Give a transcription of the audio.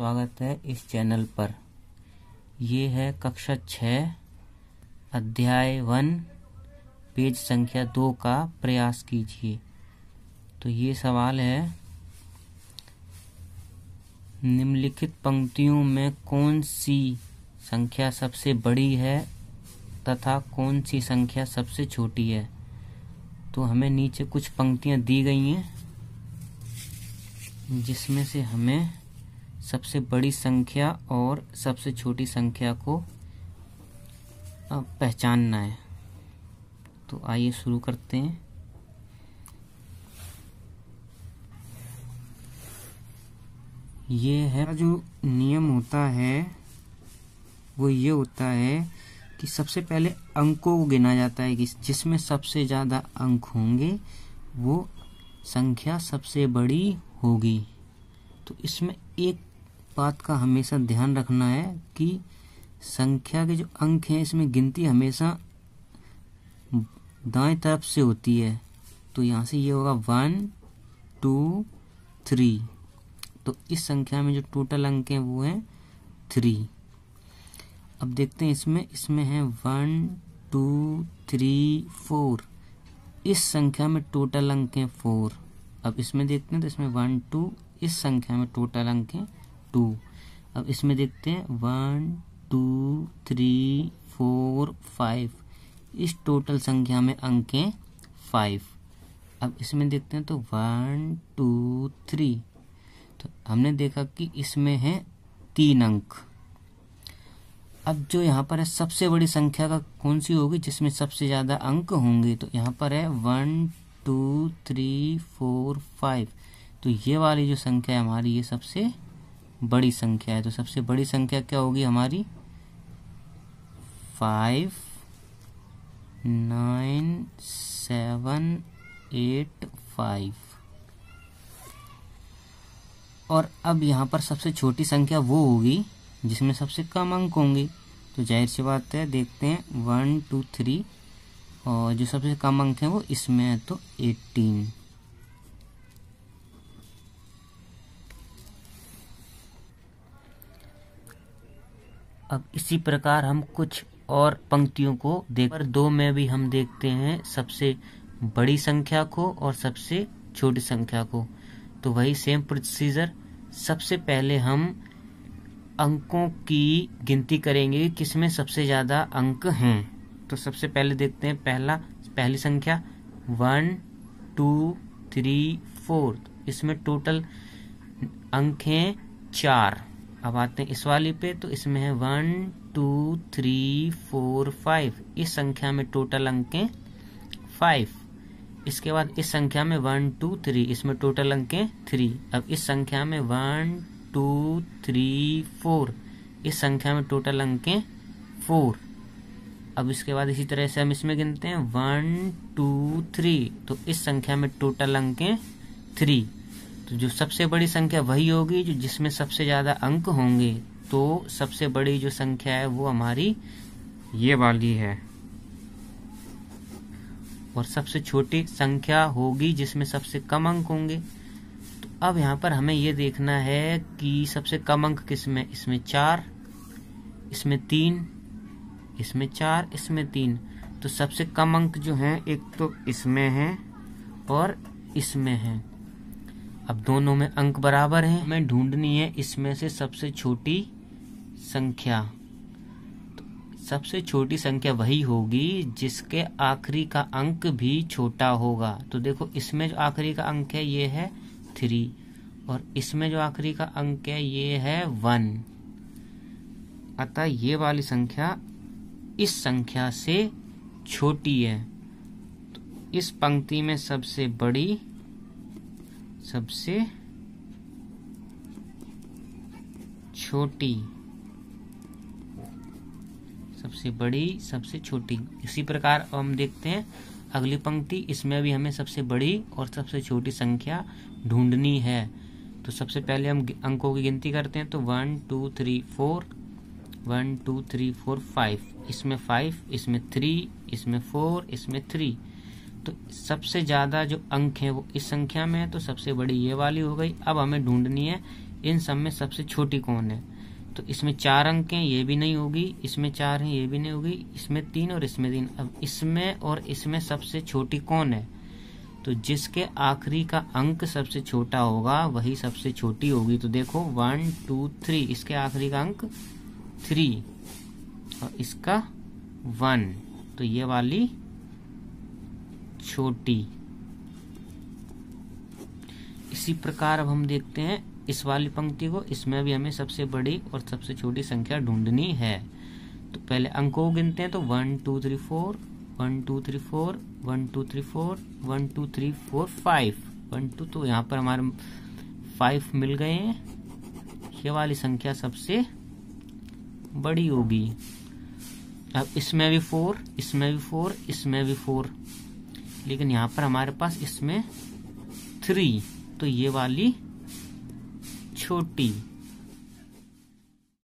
स्वागत है इस चैनल पर ये है कक्षा छ अध्याय वन पेज संख्या दो का प्रयास कीजिए तो ये सवाल है निम्नलिखित पंक्तियों में कौन सी संख्या सबसे बड़ी है तथा कौन सी संख्या सबसे छोटी है तो हमें नीचे कुछ पंक्तियां दी गई हैं जिसमें से हमें सबसे बड़ी संख्या और सबसे छोटी संख्या को पहचानना है तो आइए शुरू करते हैं ये है जो नियम होता है वो ये होता है कि सबसे पहले अंकों को गिना जाता है कि जिसमें सबसे ज़्यादा अंक होंगे वो संख्या सबसे बड़ी होगी तो इसमें एक बात का हमेशा ध्यान रखना है कि संख्या के जो अंक हैं इसमें गिनती हमेशा दाएं तरफ से होती है तो यहाँ से ये होगा वन टू थ्री तो इस संख्या में जो टोटल अंक हैं वो हैं थ्री अब देखते हैं इसमें इसमें है वन टू थ्री फोर इस संख्या में टोटल अंक हैं फोर अब इसमें देखते हैं तो इसमें वन टू इस संख्या में टोटल अंक हैं टू अब इसमें देखते हैं one two three four five इस टोटल संख्या में अंक हैं फाइव अब इसमें देखते हैं तो वन टू थ्री तो हमने देखा कि इसमें है तीन अंक अब जो यहाँ पर है सबसे बड़ी संख्या का कौन सी होगी जिसमें सबसे ज़्यादा अंक होंगे तो यहाँ पर है one two three four five तो ये वाली जो संख्या है हमारी ये सबसे बड़ी संख्या है तो सबसे बड़ी संख्या क्या होगी हमारी five nine seven eight five और अब यहाँ पर सबसे छोटी संख्या वो होगी जिसमें सबसे कम अंक होंगे तो जाहिर सी बात है देखते हैं वन टू थ्री और जो सबसे कम अंक है वो इसमें है तो एटीन अब इसी प्रकार हम कुछ और पंक्तियों को देख पर दो में भी हम देखते हैं सबसे बड़ी संख्या को और सबसे छोटी संख्या को तो वही सेम प्रोसीजर सबसे पहले हम अंकों की गिनती करेंगे किसमें सबसे ज़्यादा अंक हैं तो सबसे पहले देखते हैं पहला पहली संख्या वन टू थ्री फोर इसमें टोटल अंक हैं चार अब आते हैं इस वाली पे तो इसमें है one two three four five इस संख्या में टोटल अंकें फाइव इसके बाद इस संख्या में वन टू थ्री इसमें टोटल अंकें थ्री अब इस संख्या में वन टू थ्री फोर इस संख्या में टोटल अंकें फोर अब इसके बाद इसी तरह से हम इसमें गिनते हैं वन टू थ्री तो इस संख्या में टोटल अंकें थ्री तो जो सबसे बड़ी संख्या वही होगी जो जिसमें सबसे ज़्यादा अंक होंगे तो सबसे बड़ी जो संख्या है वो हमारी ये वाली है और सबसे छोटी संख्या होगी जिसमें सबसे कम अंक होंगे तो अब यहां पर हमें ये देखना है कि सबसे कम अंक किस में इसमें चार इसमें तीन इसमें चार इसमें तीन तो सबसे कम अंक जो हैं एक तो इसमें हैं और इसमें हैं अब दोनों में अंक बराबर हैं हमें ढूंढनी है इसमें से सबसे छोटी संख्या तो सबसे छोटी संख्या वही होगी जिसके आखिरी का अंक भी छोटा होगा तो देखो इसमें जो आखिरी का अंक है ये है थ्री और इसमें जो आखिरी का अंक है ये है वन अतः ये वाली संख्या इस संख्या से छोटी है तो इस पंक्ति में सबसे बड़ी सबसे छोटी सबसे बड़ी सबसे छोटी इसी प्रकार हम देखते हैं अगली पंक्ति इसमें भी हमें सबसे बड़ी और सबसे छोटी संख्या ढूंढनी है तो सबसे पहले हम अंकों की गिनती करते हैं तो one two three four one two three four five इसमें फाइव इसमें थ्री इसमें फोर इसमें थ्री तो सबसे ज़्यादा जो अंक है वो इस संख्या में है तो सबसे बड़ी ये वाली हो गई अब हमें ढूंढनी है इन सब में सबसे छोटी कौन है तो इसमें चार अंक हैं ये भी नहीं होगी इसमें चार हैं ये भी नहीं होगी इसमें तीन और इसमें तीन अब इसमें और इसमें सबसे छोटी कौन है तो जिसके आखिरी का अंक सबसे छोटा होगा वही सबसे छोटी होगी तो देखो वन टू थ्री इसके आखिरी का अंक थ्री और इसका वन तो ये वाली छोटी इसी प्रकार अब हम देखते हैं इस वाली पंक्ति को इसमें भी हमें सबसे बड़ी और सबसे छोटी संख्या ढूंढनी है तो पहले अंकों को गिनते हैं तो one two three four one two three four one two three four one two three four five one two तो यहाँ पर हमारे फाइव मिल गए हैं ये वाली संख्या सबसे बड़ी होगी अब इसमें भी फोर इसमें भी फोर इसमें भी फोर लेकिन यहां पर हमारे पास इसमें थ्री तो ये वाली छोटी